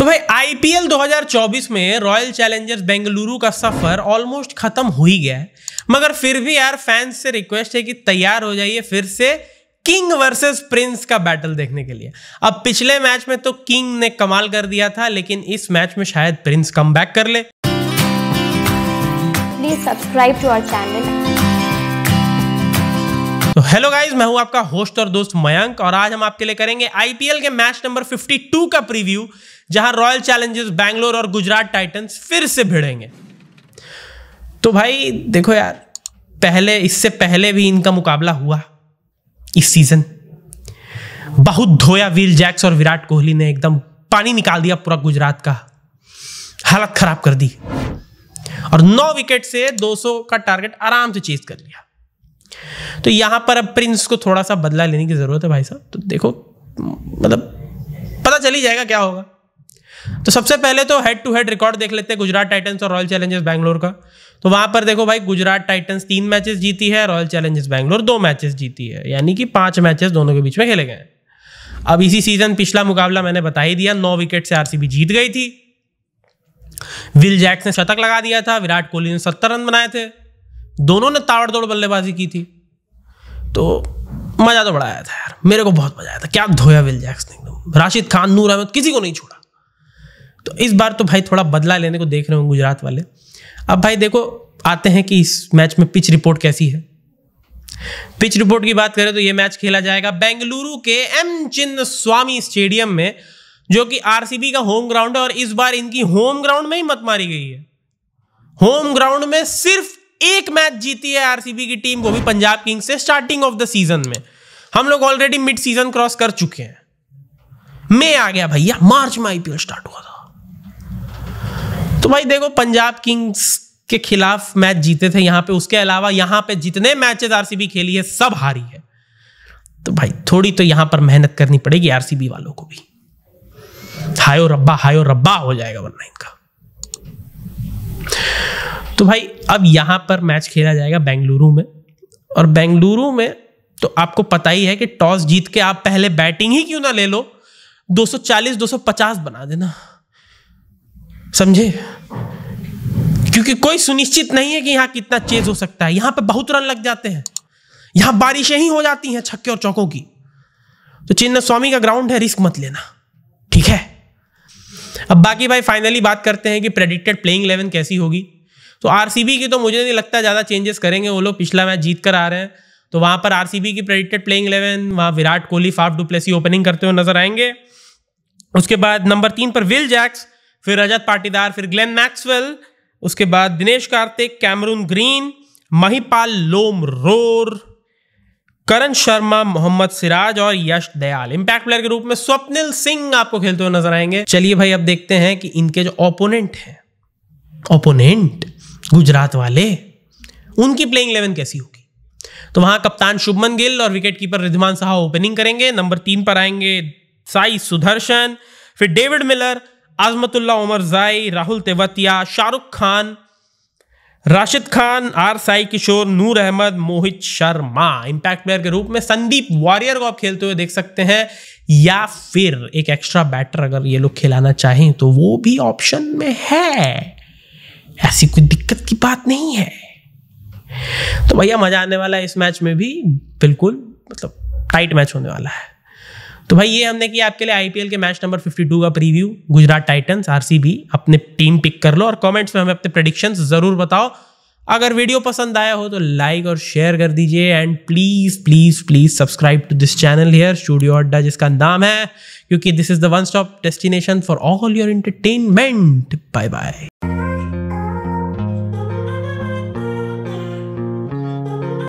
तो भाई आईपीएल 2024 में रॉयल चैलेंजर्स बेंगलुरु का सफर ऑलमोस्ट खत्म हो ही गया है मगर फिर भी यार फैंस से रिक्वेस्ट है कि तैयार हो जाइए फिर से किंग वर्सेस प्रिंस का बैटल देखने के लिए अब पिछले मैच में तो किंग ने कमाल कर दिया था लेकिन इस मैच में शायद प्रिंस कम बैक कर ले please subscribe to our channel तो हेलो गाइज मैं हूं आपका होस्ट और दोस्त मयंक और आज हम आपके लिए करेंगे आईपीएल के मैच नंबर 52 का प्रीव्यू जहां रॉयल चैलेंजर्स बैंगलोर और गुजरात टाइटंस फिर से भिड़ेंगे तो भाई देखो यार पहले इससे पहले भी इनका मुकाबला हुआ इस सीजन बहुत धोया वील जैक्स और विराट कोहली ने एकदम पानी निकाल दिया पूरा गुजरात का हालत खराब कर दी और नौ विकेट से 200 का टारगेट आराम से चेज कर लिया तो यहाँ पर अब प्रिंस को थोड़ा सा बदला लेने की ज़रूरत है भाई साहब तो देखो मतलब पता चल ही जाएगा क्या होगा तो सबसे पहले तो हेड टू हेड रिकॉर्ड देख लेते हैं गुजरात टाइटंस और रॉयल चैलेंजर्स बैंगलोर का तो वहां पर देखो भाई गुजरात टाइटंस तीन मैचेस जीती है रॉयल चैलेंजर्स बैंगलोर दो मैचेस जीती है यानी कि पांच मैचेस दोनों के बीच में खेले गए हैं अब इसी सीजन पिछला मुकाबला मैंने बता ही दिया नौ विकेट से आरसीबी जीत गई थी विल जैक्स ने शतक लगा दिया था विराट कोहली ने सत्तर रन बनाए थे दोनों ने ताबड़तोड़ बल्लेबाजी की थी तो मज़ा तो बड़ा आया था यार मेरे को बहुत मज़ा आया था क्या धोया विल जैक्स ने एकदम राशिद खान नूर अहमद किसी को नहीं छोड़ा तो इस बार तो भाई थोड़ा बदला लेने को देख रहे हो गुजरात वाले अब भाई देखो आते हैं कि इस मैच में पिच रिपोर्ट कैसी है पिच रिपोर्ट की बात करें तो यह मैच खेला जाएगा बेंगलुरु के एम चिन्न स्वामी स्टेडियम में जो कि आरसीबी का होम ग्राउंड है और इस बार इनकी होम ग्राउंड में ही मत मारी गई है होम ग्राउंड में सिर्फ एक मैच जीती है आरसीबी की टीम वो भी पंजाब किंग्स से स्टार्टिंग ऑफ द सीजन में हम लोग ऑलरेडी मिड सीजन क्रॉस कर चुके हैं मे आ गया भैया मार्च में आईपीएल स्टार्ट हुआ था तो भाई देखो पंजाब किंग्स के खिलाफ मैच जीते थे यहां पे उसके अलावा यहां पे जितने मैचेस आरसीबी खेली है सब हारी है तो भाई थोड़ी तो यहां पर मेहनत करनी पड़ेगी आरसीबी वालों को भी हायो रब्बा हायो रब्बा हो जाएगा वरना इनका तो भाई अब यहाँ पर मैच खेला जाएगा बेंगलुरु में और बेंगलुरु में तो आपको पता ही है कि टॉस जीत के आप पहले बैटिंग ही क्यों ना ले लो 240 250 बना देना समझे क्योंकि कोई सुनिश्चित नहीं है कि यहाँ कितना चेज हो सकता है यहाँ पे बहुत रन लग जाते हैं यहाँ बारिशें ही हो जाती हैं छक्के और चौकों की तो चिन्ना स्वामी का ग्राउंड है रिस्क मत लेना ठीक है अब बाकी भाई फाइनली बात करते हैं कि प्रेडिक्टेड प्लेइंग इलेवन कैसी होगी तो आरसीबी की तो मुझे नहीं लगता ज़्यादा चेंजेस करेंगे वो लोग पिछला मैच जीत कर आ रहे हैं तो वहाँ पर आरसीबी की प्रेडिक्टेड प्लेइंग इलेवन वहाँ Virat Kohli Faf du Plessis opening करते हुए नजर आएंगे उसके बाद नंबर तीन पर विल जैक्स फिर रजत पाटीदार फिर ग्लेन मैक्सवेल उसके बाद Dinesh Karthik Cameron Green Mahipal Lomror Karn Sharma Mohammed Siraj और यश दयाल इंपैक्ट प्लेयर के रूप में स्वप्निल सिंह आपको खेलते हुए नजर आएंगे चलिए भाई अब देखते हैं कि इनके जो ओपोनेंट हैं ओपोनेंट गुजरात वाले उनकी प्लेइंग इलेवन कैसी होगी तो वहां कप्तान शुभमन गिल और wicket keeper Wriddhiman Saha opening करेंगे नंबर तीन पर आएंगे साई सुदर्शन फिर David Miller Azmatullah Omarzai Rahul Tewatia Shahrukh Khan Rashid Khan R Sai Kishore Noor Ahmad Mohit Sharma impact player के रूप में संदीप वॉरियर को आप खेलते हुए देख सकते हैं या फिर एक एक्स्ट्रा बैटर अगर ये लोग खिलाना चाहें तो वो भी ऑप्शन में है ऐसी कोई दिक्कत की बात नहीं है तो भैया मजा आने वाला है इस मैच में भी बिल्कुल मतलब टाइट मैच होने वाला है तो भाई ये हमने किया आपके लिए आईपीएल के मैच नंबर 52 का प्रीव्यू गुजरात टाइटंस आरसीबी अपने टीम पिक कर लो और कमेंट्स में हमें अपने प्रडिक्शंस जरूर बताओ अगर वीडियो पसंद आया हो तो लाइक और शेयर कर दीजिए and please please please subscribe to this channel here studio Adda जिसका नाम है क्योंकि this is the one stop destination for all your entertainment bye bye